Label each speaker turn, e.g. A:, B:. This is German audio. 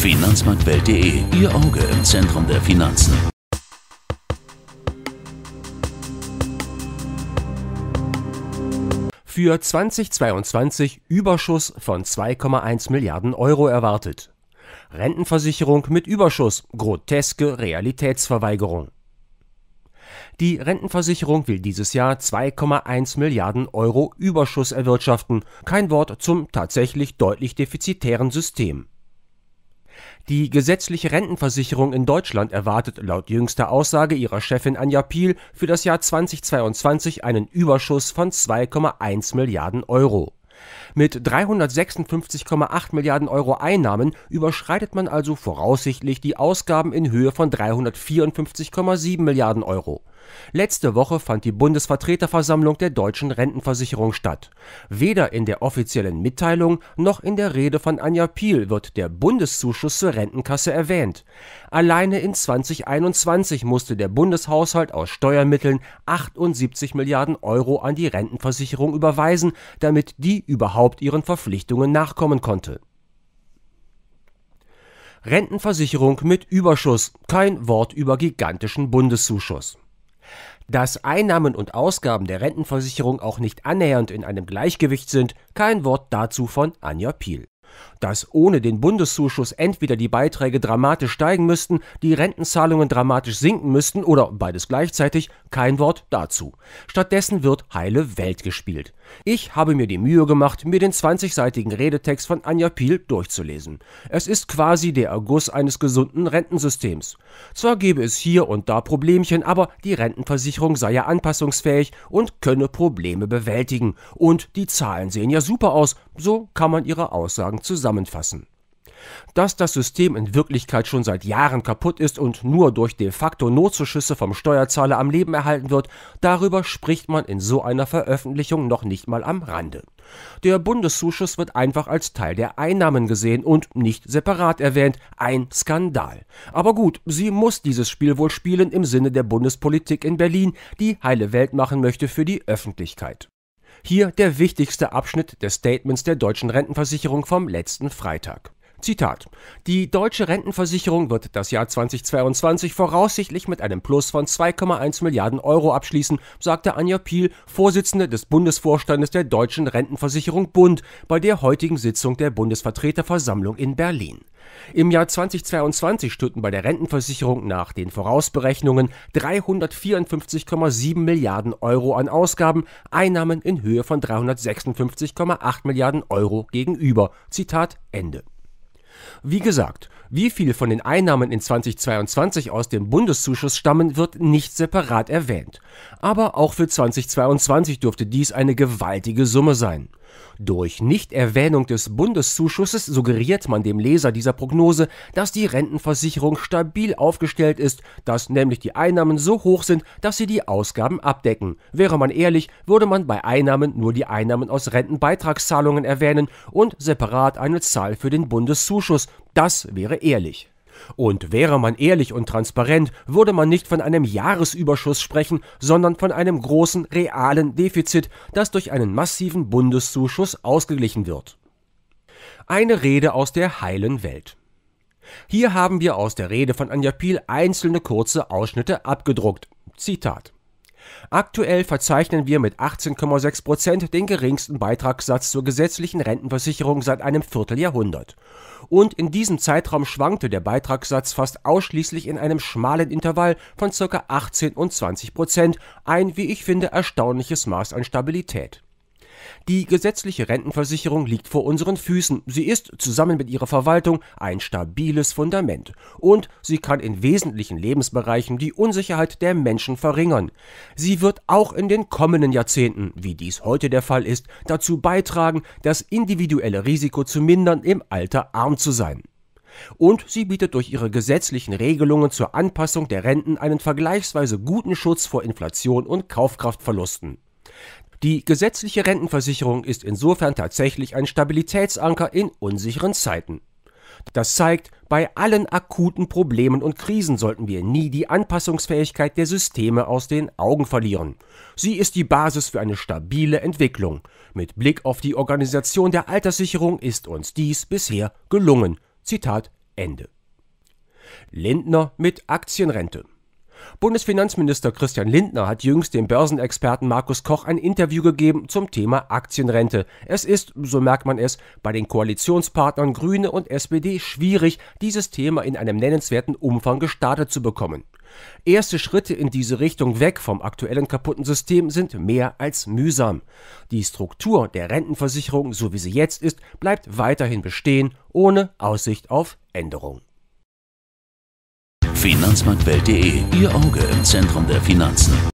A: Finanzmarktwelt.de, Ihr Auge im Zentrum der Finanzen. Für 2022 Überschuss von 2,1 Milliarden Euro erwartet. Rentenversicherung mit Überschuss, groteske Realitätsverweigerung. Die Rentenversicherung will dieses Jahr 2,1 Milliarden Euro Überschuss erwirtschaften. Kein Wort zum tatsächlich deutlich defizitären System. Die gesetzliche Rentenversicherung in Deutschland erwartet laut jüngster Aussage ihrer Chefin Anja Piel für das Jahr 2022 einen Überschuss von 2,1 Milliarden Euro. Mit 356,8 Milliarden Euro Einnahmen überschreitet man also voraussichtlich die Ausgaben in Höhe von 354,7 Milliarden Euro. Letzte Woche fand die Bundesvertreterversammlung der Deutschen Rentenversicherung statt. Weder in der offiziellen Mitteilung noch in der Rede von Anja Piel wird der Bundeszuschuss zur Rentenkasse erwähnt. Alleine in 2021 musste der Bundeshaushalt aus Steuermitteln 78 Milliarden Euro an die Rentenversicherung überweisen, damit die überhaupt ihren Verpflichtungen nachkommen konnte. Rentenversicherung mit Überschuss, kein Wort über gigantischen Bundeszuschuss. Dass Einnahmen und Ausgaben der Rentenversicherung auch nicht annähernd in einem Gleichgewicht sind, kein Wort dazu von Anja Piel. Dass ohne den Bundeszuschuss entweder die Beiträge dramatisch steigen müssten, die Rentenzahlungen dramatisch sinken müssten oder beides gleichzeitig, kein Wort dazu. Stattdessen wird Heile Welt gespielt. Ich habe mir die Mühe gemacht, mir den 20-seitigen Redetext von Anja Piel durchzulesen. Es ist quasi der Erguss eines gesunden Rentensystems. Zwar gäbe es hier und da Problemchen, aber die Rentenversicherung sei ja anpassungsfähig und könne Probleme bewältigen. Und die Zahlen sehen ja super aus, so kann man ihre Aussagen zusammenfassen dass das System in Wirklichkeit schon seit Jahren kaputt ist und nur durch de facto Notzuschüsse vom Steuerzahler am Leben erhalten wird, darüber spricht man in so einer Veröffentlichung noch nicht mal am Rande. Der Bundeszuschuss wird einfach als Teil der Einnahmen gesehen und nicht separat erwähnt, ein Skandal. Aber gut, sie muss dieses Spiel wohl spielen im Sinne der Bundespolitik in Berlin, die heile Welt machen möchte für die Öffentlichkeit. Hier der wichtigste Abschnitt des Statements der deutschen Rentenversicherung vom letzten Freitag. Zitat. Die deutsche Rentenversicherung wird das Jahr 2022 voraussichtlich mit einem Plus von 2,1 Milliarden Euro abschließen, sagte Anja Piel, Vorsitzende des Bundesvorstandes der Deutschen Rentenversicherung Bund, bei der heutigen Sitzung der Bundesvertreterversammlung in Berlin. Im Jahr 2022 stünden bei der Rentenversicherung nach den Vorausberechnungen 354,7 Milliarden Euro an Ausgaben, Einnahmen in Höhe von 356,8 Milliarden Euro gegenüber. Zitat Ende. Wie gesagt, wie viel von den Einnahmen in 2022 aus dem Bundeszuschuss stammen, wird nicht separat erwähnt. Aber auch für 2022 dürfte dies eine gewaltige Summe sein. Durch Nichterwähnung des Bundeszuschusses suggeriert man dem Leser dieser Prognose, dass die Rentenversicherung stabil aufgestellt ist, dass nämlich die Einnahmen so hoch sind, dass sie die Ausgaben abdecken. Wäre man ehrlich, würde man bei Einnahmen nur die Einnahmen aus Rentenbeitragszahlungen erwähnen und separat eine Zahl für den Bundeszuschuss. Das wäre ehrlich. Und wäre man ehrlich und transparent, würde man nicht von einem Jahresüberschuss sprechen, sondern von einem großen realen Defizit, das durch einen massiven Bundeszuschuss ausgeglichen wird. Eine Rede aus der heilen Welt. Hier haben wir aus der Rede von Anja Piel einzelne kurze Ausschnitte abgedruckt. Zitat Aktuell verzeichnen wir mit 18,6 Prozent den geringsten Beitragssatz zur gesetzlichen Rentenversicherung seit einem Vierteljahrhundert. Und in diesem Zeitraum schwankte der Beitragssatz fast ausschließlich in einem schmalen Intervall von ca. 18 und 20 Prozent, ein, wie ich finde, erstaunliches Maß an Stabilität. Die gesetzliche Rentenversicherung liegt vor unseren Füßen. Sie ist zusammen mit ihrer Verwaltung ein stabiles Fundament. Und sie kann in wesentlichen Lebensbereichen die Unsicherheit der Menschen verringern. Sie wird auch in den kommenden Jahrzehnten, wie dies heute der Fall ist, dazu beitragen, das individuelle Risiko zu mindern, im Alter arm zu sein. Und sie bietet durch ihre gesetzlichen Regelungen zur Anpassung der Renten einen vergleichsweise guten Schutz vor Inflation und Kaufkraftverlusten. Die gesetzliche Rentenversicherung ist insofern tatsächlich ein Stabilitätsanker in unsicheren Zeiten. Das zeigt, bei allen akuten Problemen und Krisen sollten wir nie die Anpassungsfähigkeit der Systeme aus den Augen verlieren. Sie ist die Basis für eine stabile Entwicklung. Mit Blick auf die Organisation der Alterssicherung ist uns dies bisher gelungen. Zitat Ende. Lindner mit Aktienrente. Bundesfinanzminister Christian Lindner hat jüngst dem Börsenexperten Markus Koch ein Interview gegeben zum Thema Aktienrente. Es ist, so merkt man es, bei den Koalitionspartnern Grüne und SPD schwierig, dieses Thema in einem nennenswerten Umfang gestartet zu bekommen. Erste Schritte in diese Richtung weg vom aktuellen kaputten System sind mehr als mühsam. Die Struktur der Rentenversicherung, so wie sie jetzt ist, bleibt weiterhin bestehen, ohne Aussicht auf Änderung. Finanzmarktwelt.de, Ihr Auge im Zentrum der Finanzen.